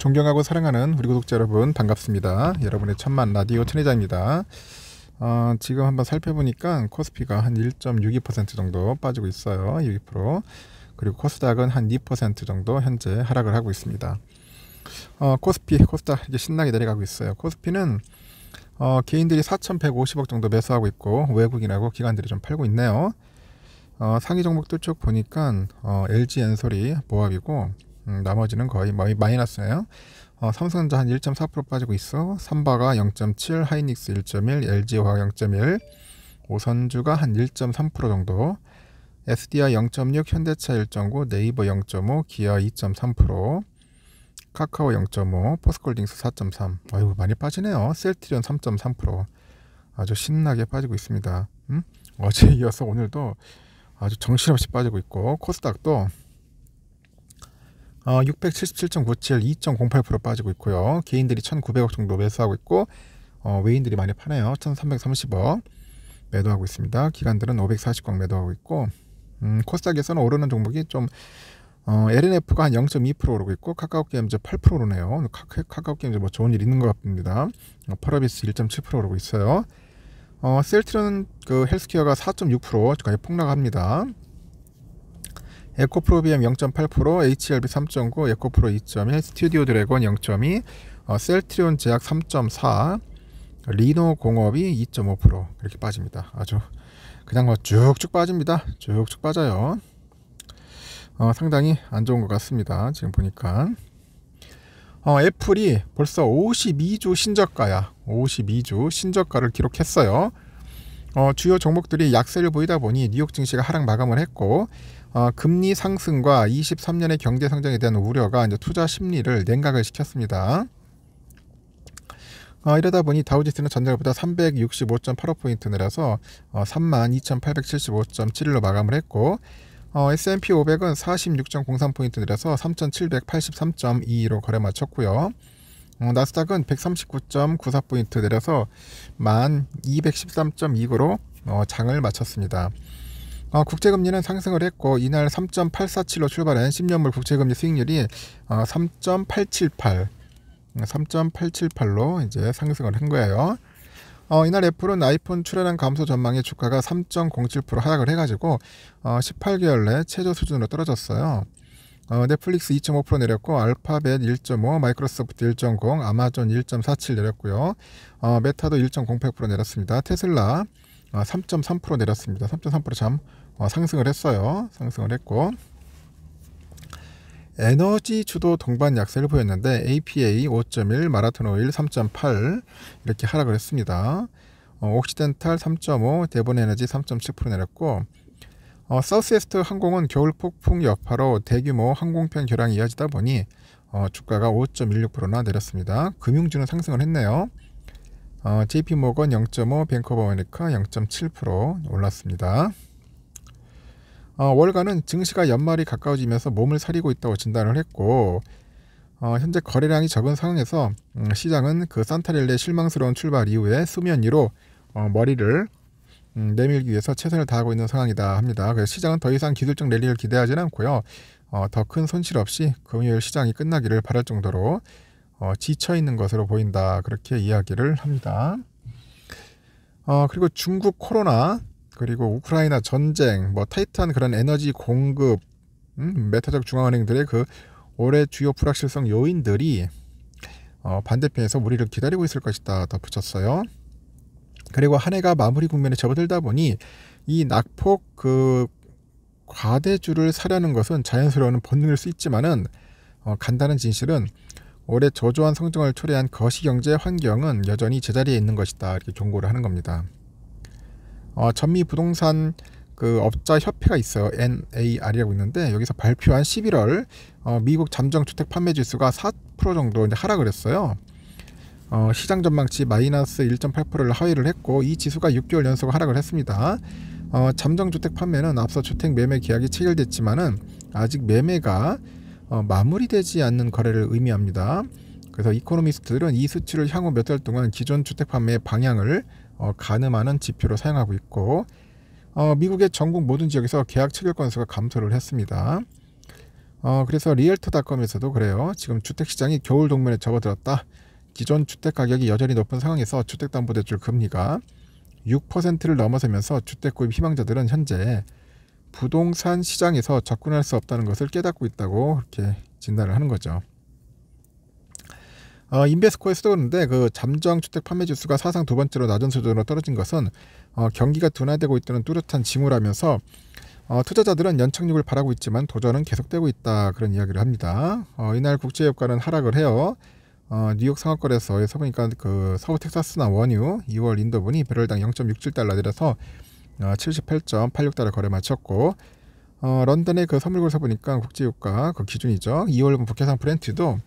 존경하고 사랑하는 우리 구독자 여러분 반갑습니다. 여러분의 천만 라디오 천회자입니다 어, 지금 한번 살펴보니까 코스피가 한 1.62% 정도 빠지고 있어요. 6% 그리고 코스닥은 한 2% 정도 현재 하락을 하고 있습니다. 어, 코스피, 코스닥 이제 신나게 내려가고 있어요. 코스피는 어, 개인들이 4,150억 정도 매수하고 있고 외국인하고 기관들이 좀 팔고 있네요. 어, 상위 종목들 쭉 보니까 어, LG 엔솔이 모합이고 음, 나머지는 거의 마이너스예요. 어, 삼성전자 한1.4% 빠지고 있어. 삼바가 0.7, 하이닉스 1.1, LG화학 0.1, 오선주가 한 1.3% 정도. SDI 0.6, 현대차 1.9, 네이버 0.5, 기아 2.3%, 카카오 0.5, 포스콜딩스 4.3. 아이고 많이 빠지네요. 셀트리온 3.3%. 아주 신나게 빠지고 있습니다. 음? 어제 이어서 오늘도 아주 정신없이 빠지고 있고 코스닥도 어, 677.97, 2.08% 빠지고 있고요. 개인들이 1,900억 정도 매수하고 있고 어, 외인들이 많이 파네요. 1,330억 매도하고 있습니다. 기관들은 540억 매도하고 있고 음, 코스닥에서는 오르는 종목이 좀 어, LNF가 한0.2% 오르고 있고 카카오게임즈 8% 오르네요. 카, 카오게임즈뭐 좋은 일 있는 것 같습니다. 어, 퍼러비스 1.7% 오르고 있어요. 어, 셀트는 그 헬스케어가 4.6% 거의 폭락합니다. 에코프로 BM 0.8%, HLB 3.9, 에코프로 2.1, 스튜디오 드래곤 0.2, 어, 셀트리온 제약 3.4, 리노 공업이 2.5% 이렇게 빠집니다. 아주 그냥 뭐 쭉쭉 빠집니다. 쭉쭉 빠져요. 어, 상당히 안 좋은 것 같습니다. 지금 보니까 어, 애플이 벌써 52주 신저가야. 52주 신저가를 기록했어요. 어, 주요 종목들이 약세를 보이다 보니 뉴욕 증시가 하락 마감을 했고 어, 금리 상승과 23년의 경제 성장에 대한 우려가 이제 투자 심리를 냉각을 시켰습니다. 어, 이러다 보니 다우지수는 전날보다 365.85포인트 내려서 어, 32,875.7로 마감을 했고 어, S&P 500은 46.03포인트 내려서 3,783.22로 거래 마쳤고요. 어, 나스닥은 139.94포인트 내려서 1213.29로 어, 장을 마쳤습니다. 어, 국제금리는 상승을 했고 이날 3.847로 출발한 10년물 국제금리 수익률이 어, 3.878 3.878로 어, 이제 상승을 한 거예요. 어, 이날 애플은 아이폰 출하량 감소 전망에 주가가 3.07% 하락을 해가지고 어, 18개월 내 최저 수준으로 떨어졌어요. 어, 넷플릭스 2.5% 내렸고 알파벳 1.5, 마이크로소프트 1.0, 아마존 1.47 내렸고요. 어, 메타도 1.08% 내렸습니다. 테슬라 어, 3.3% 내렸습니다. 3.3%참 어, 상승을 했어요. 상승을 했고 에너지 주도 동반 약세를 보였는데 APA 5.1, 마라톤 오일 3.8 이렇게 하락을 했습니다. 어, 옥시덴탈 3.5, 대본 에너지 3.7% 내렸고 어, 서스웨스트 항공은 겨울 폭풍 여파로 대규모 항공편 결항이 이어지다 보니 어, 주가가 5.16%나 내렸습니다. 금융주는 상승을 했네요. 어, JP모건 0.5, 뱅커버메리카 0.7% 올랐습니다. 어, 월가는 증시가 연말이 가까워지면서 몸을 사리고 있다고 진단을 했고 어, 현재 거래량이 적은 상황에서 음, 시장은 그 산타렐레 실망스러운 출발 이후에 수면 위로 어, 머리를 음, 내밀기 위해서 최선을 다하고 있는 상황이다 합니다. 그래서 시장은 더 이상 기술적 랠리를 기대하지는 않고요. 어, 더 큰 손실 없이 금요일 시장이 끝나기를 바랄 정도로 어, 지쳐 있는 것으로 보인다 그렇게 이야기를 합니다. 어, 그리고 중국 코로나 그리고 우크라이나 전쟁 뭐 타이트한 그런 에너지 공급 음, 메타적 중앙은행들의 그 올해 주요 불확실성 요인들이 어, 반대편에서 우리를 기다리고 있을 것이다 덧붙였어요. 그리고 한 해가 마무리 국면에 접어들다 보니 이 낙폭 그 과대주를 사려는 것은 자연스러운 본능일 수 있지만은 어, 간단한 진실은 올해 저조한 성장을 초래한 거시경제 환경은 여전히 제자리에 있는 것이다 이렇게 경고를 하는 겁니다. 어, 전미 부동산 그 업자 협회가 있어요. NAR이라고 있는데 여기서 발표한 11월 어, 미국 잠정 주택 판매 지수가 4% 정도 이제 하락을 했어요. 어, 시장 전망치 마이너스 1.8%를 하회를 했고 이 지수가 6개월 연속 하락을 했습니다. 어, 잠정 주택 판매는 앞서 주택 매매 계약이 체결됐지만은 아직 매매가 어, 마무리되지 않는 거래를 의미합니다. 그래서 이코노미스트들은 이 수치를 향후 몇 달 동안 기존 주택 판매의 방향을 어, 가늠하는 지표로 사용하고 있고 어, 미국의 전국 모든 지역에서 계약 체결 건수가 감소를 했습니다. 어, 그래서 리얼터닷컴에서도 그래요. 지금 주택 시장이 겨울 동면에 접어들었다. 기존 주택 가격이 여전히 높은 상황에서 주택담보대출 금리가 6%를 넘어서면서 주택 구입 희망자들은 현재 부동산 시장에서 접근할 수 없다는 것을 깨닫고 있다고 이렇게 진단을 하는 거죠. 어, 인베스코에서도 그런데 그 잠정 주택 판매 지수가 사상 두 번째로 낮은 수준으로 떨어진 것은 어, 경기가 둔화되고 있다는 뚜렷한 징후라면서 어, 투자자들은 연착륙을 바라고 있지만 도전은 계속되고 있다 그런 이야기를 합니다. 어, 이날 국제효과는 하락을 해요. 어, 뉴욕 상업거래소에 서보니까 그 서부 텍사스나 원유 2월 인도분이 배럴당 0.67달러 내려서 어, 78.86달러 거래 마쳤고 어, 런던의 그 선물걸 서보니까 국제유가 그 기준이죠. 2월분 북해상 브렌트도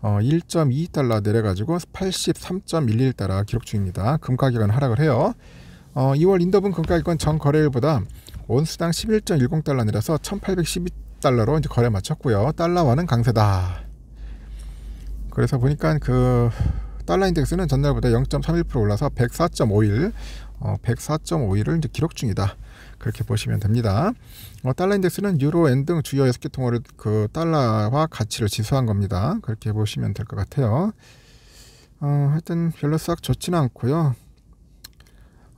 어, 1.22달러 내려가지고 83.11달러 기록 중입니다. 금가격은 하락을 해요. 어, 2월 인도분 금가격은 전 거래일보다 온수당 11.10달러 내려서 1812달러로 이제 거래 마쳤고요. 달러와는 강세다. 그래서 보니까 그 달러 인덱스는 전날보다 0.31% 올라서 104.51, 어, 104.51을 이제 기록 중이다. 그렇게 보시면 됩니다. 어, 달러 인덱스는 유로, 엔 등 주요 6개 통화를 그달러화 가치를 지수한 겁니다. 그렇게 보시면 될 것 같아요. 어, 하여튼 별로 싹 좋지는 않고요.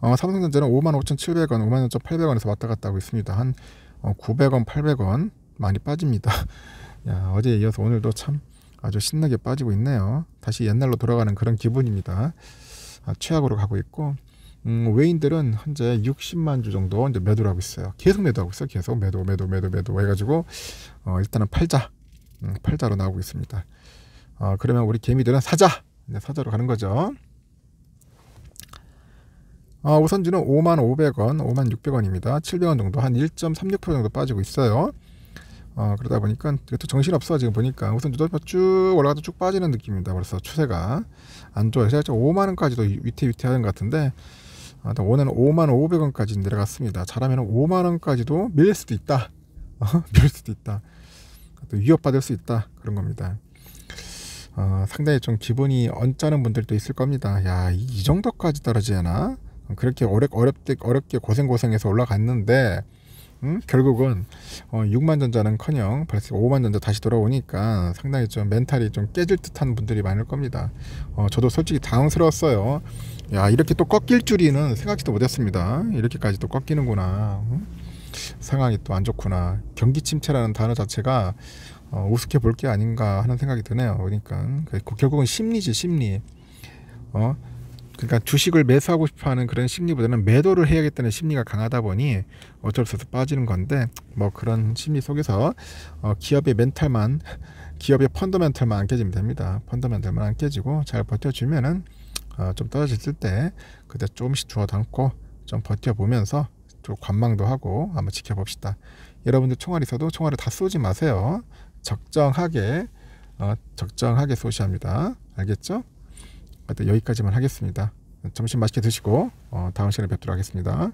어, 삼성전자는 55,700원, 55,800원에서 왔다 갔다 하고 있습니다. 한 어, 900원, 800원 많이 빠집니다. 야, 어제 이어서 오늘도 참 아주 신나게 빠지고 있네요. 다시 옛날로 돌아가는 그런 기분입니다. 아, 최악으로 가고 있고 음, 외인들은 현재 60만 주 정도 이제 매도를 하고 있어요. 계속 매도하고 있어요. 계속 매도, 매도, 매도, 매도 해가지고 어, 일단은 팔자, 음, 팔자로 나오고 있습니다. 어, 그러면 우리 개미들은 사자, 네, 사자로 가는 거죠. 어, 우선주는 5만 500원, 5만 600원입니다. 700원 정도 한 1.36% 정도 빠지고 있어요. 어, 그러다 보니까 또 정신없어 지금 보니까 우선 유도표 쭉 올라가서 쭉 빠지는 느낌입니다. 벌써 추세가 안 좋아요. 제가 5만 원까지도 위태위태하는 것 같은데 아, 오늘은 5만 5백원까지 내려갔습니다. 잘하면 5만 원까지도 밀릴 수도 있다. 어, 밀릴 수도 있다. 또 위협받을 수 있다. 그런 겁니다. 어, 상당히 좀 기분이 언짢은 분들도 있을 겁니다. 야, 이, 정도까지 떨어지나? 어, 그렇게 어렵, 어렵게, 어렵게 고생고생해서 올라갔는데, 음? 결국은 어, 6만 전자는커녕 5만 전자 다시 돌아오니까 상당히 좀 멘탈이 좀 깨질 듯한 분들이 많을 겁니다. 어, 저도 솔직히 당황스러웠어요. 야 이렇게 또 꺾일 줄이는 생각지도 못했습니다. 이렇게까지 또 꺾이는구나. 음? 상황이 또 안 좋구나. 경기 침체라는 단어 자체가 어, 우습게 볼 게 아닌가 하는 생각이 드네요. 그러니까 그 결국은 심리지 심리. 어? 그러니까 주식을 매수하고 싶어하는 그런 심리보다는 매도를 해야겠다는 심리가 강하다 보니 어쩔 수 없이 빠지는 건데 뭐 그런 심리 속에서 어, 기업의 멘탈만 기업의 펀더멘털만 안 깨지면 됩니다. 펀더멘털만 안 깨지고 잘 버텨주면은 어, 좀 떨어질 때 그때 조금씩 주워 담고 좀 버텨보면서 또 관망도 하고 한번 지켜봅시다. 여러분들 총알 있어도 총알을 다 쏘지 마세요. 적정하게 어, 적정하게 쏘시 합니다. 알겠죠? 여기까지만 하겠습니다. 점심 맛있게 드시고 어, 다음 시간에 뵙도록 하겠습니다.